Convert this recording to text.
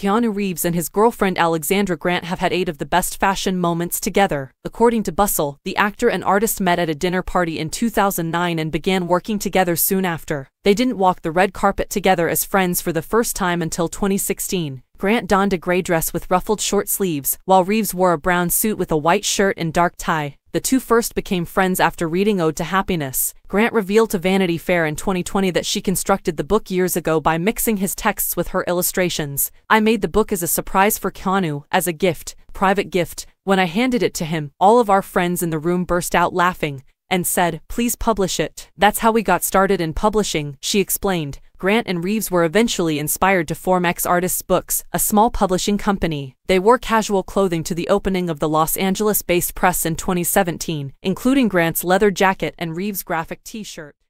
Keanu Reeves and his girlfriend Alexandra Grant have had eight of the best fashion moments together. According to Bustle, the actor and artist met at a dinner party in 2009 and began working together soon after. They didn't walk the red carpet together as friends for the first time until 2016. Grant donned a gray dress with ruffled short sleeves, while Reeves wore a brown suit with a white shirt and dark tie. The two first became friends after reading Ode to Happiness. Grant revealed to Vanity Fair in 2020 that she constructed the book years ago by mixing his texts with her illustrations. I made the book as a surprise for Keanu, as a gift, private gift. When I handed it to him, all of our friends in the room burst out laughing and said, please publish it. That's how we got started in publishing, she explained. Grant and Reeves were eventually inspired to form X Artists Books, a small publishing company. They wore casual clothing to the opening of the Los Angeles-based press in 2017, including Grant's leather jacket and Reeves' graphic t-shirt.